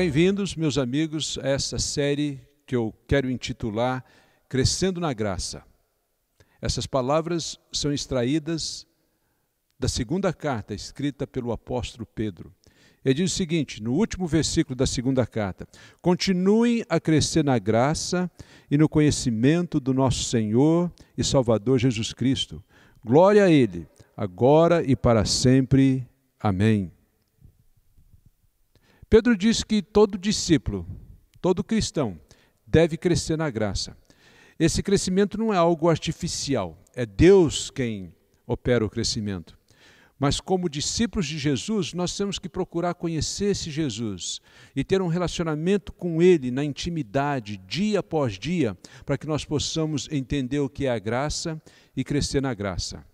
Bem-vindos, meus amigos, a essa série que eu quero intitular Crescendo na Graça. Essas palavras são extraídas da segunda carta escrita pelo apóstolo Pedro. Ele diz o seguinte, no último versículo da segunda carta: Continuem a crescer na graça e no conhecimento do nosso Senhor e Salvador Jesus Cristo. Glória a Ele, agora e para sempre. Amém. Pedro diz que todo discípulo, todo cristão, deve crescer na graça. Esse crescimento não é algo artificial, é Deus quem opera o crescimento. Mas, como discípulos de Jesus, nós temos que procurar conhecer esse Jesus e ter um relacionamento com Ele na intimidade, dia após dia, para que nós possamos entender o que é a graça e crescer na graça.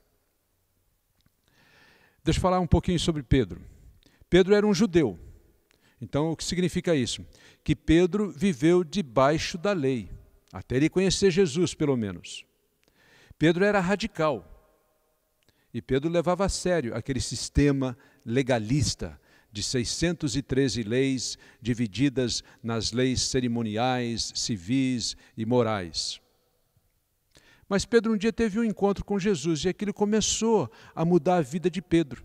Deixa eu falar um pouquinho sobre Pedro. Pedro era um judeu, então, o que significa isso? Que Pedro viveu debaixo da lei, até ele conhecer Jesus, pelo menos. Pedro era radical. E Pedro levava a sério aquele sistema legalista de 613 leis divididas nas leis cerimoniais, civis e morais. Mas Pedro um dia teve um encontro com Jesus e aquilo começou a mudar a vida de Pedro.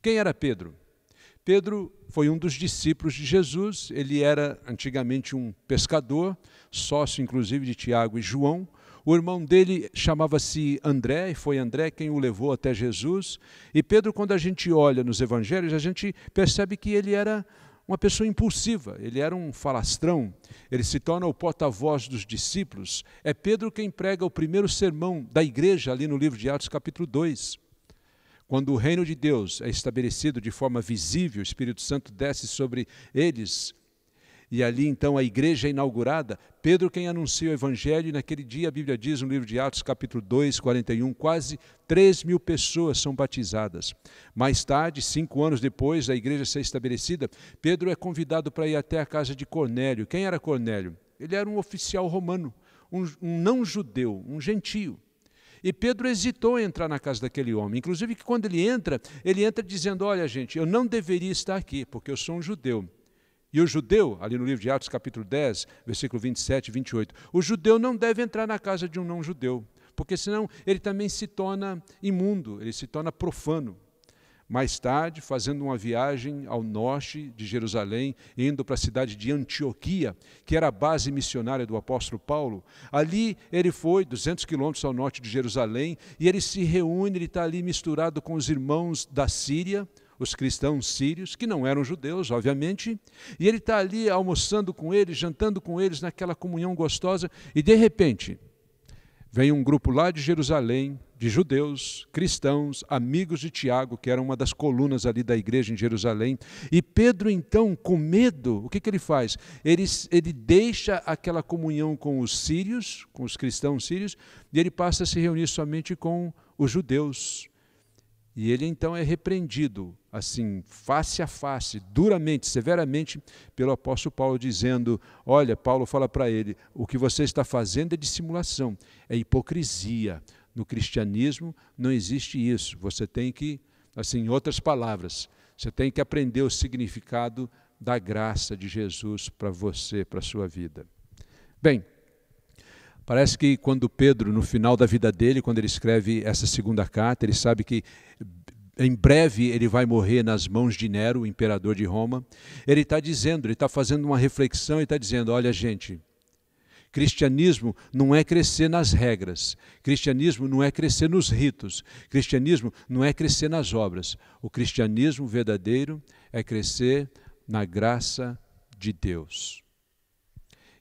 Quem era Pedro? Pedro foi um dos discípulos de Jesus. Ele era antigamente um pescador, sócio inclusive de Tiago e João. O irmão dele chamava-se André, e foi André quem o levou até Jesus. E Pedro, quando a gente olha nos evangelhos, a gente percebe que ele era uma pessoa impulsiva, ele era um falastrão, ele se torna o porta-voz dos discípulos. É Pedro quem prega o primeiro sermão da igreja ali no livro de Atos, capítulo 2. Quando o reino de Deus é estabelecido de forma visível, o Espírito Santo desce sobre eles. E ali então a igreja é inaugurada. Pedro quem anuncia o evangelho e naquele dia a Bíblia diz no livro de Atos capítulo 2, 41, quase 3 mil pessoas são batizadas. Mais tarde, cinco anos depois da igreja ser estabelecida, Pedro é convidado para ir até a casa de Cornélio. Quem era Cornélio? Ele era um oficial romano, um, um não-judeu, um gentio e Pedro hesitou em entrar na casa daquele homem. Inclusive, que quando ele entra, ele entra dizendo: Olha, gente, eu não deveria estar aqui, porque eu sou um judeu. E o judeu, ali no livro de Atos, capítulo 10, versículo 27 e 28, o judeu não deve entrar na casa de um não-judeu, porque senão ele também se torna imundo, ele se torna profano. Mais tarde, fazendo uma viagem ao norte de Jerusalém, indo para a cidade de Antioquia, que era a base missionária do apóstolo Paulo, ali ele foi 200 quilômetros ao norte de Jerusalém e ele se reúne, ele está ali misturado com os irmãos da Síria, os cristãos sírios, que não eram judeus, obviamente, e ele está ali almoçando com eles, jantando com eles naquela comunhão gostosa, e de repente vem um grupo lá de Jerusalém, de judeus, cristãos, amigos de Tiago, que era uma das colunas ali da igreja em Jerusalém. E Pedro, então, com medo, o que, que ele faz? Ele, ele deixa aquela comunhão com os sírios, com os cristãos sírios, e ele passa a se reunir somente com os judeus. E ele então é repreendido, assim, face a face, duramente, severamente, pelo apóstolo Paulo, dizendo: Olha, Paulo fala para ele, o que você está fazendo é dissimulação, é hipocrisia. No cristianismo não existe isso. Você tem que, assim, em outras palavras, você tem que aprender o significado da graça de Jesus para você, para a sua vida. Bem, Parece que quando Pedro, no final da vida dele, quando ele escreve essa segunda carta, ele sabe que em breve ele vai morrer nas mãos de Nero, o imperador de Roma. Ele está dizendo, ele está fazendo uma reflexão e está dizendo: olha, gente, cristianismo não é crescer nas regras, cristianismo não é crescer nos ritos, cristianismo não é crescer nas obras. O cristianismo verdadeiro é crescer na graça de Deus.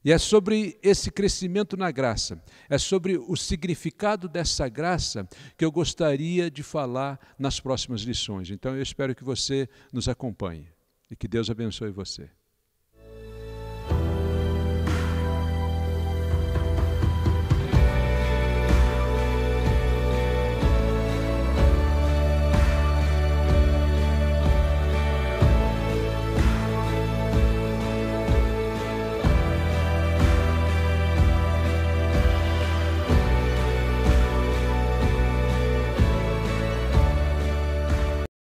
E é sobre esse crescimento na graça, é sobre o significado dessa graça que eu gostaria de falar nas próximas lições. Então eu espero que você nos acompanhe e que Deus abençoe você.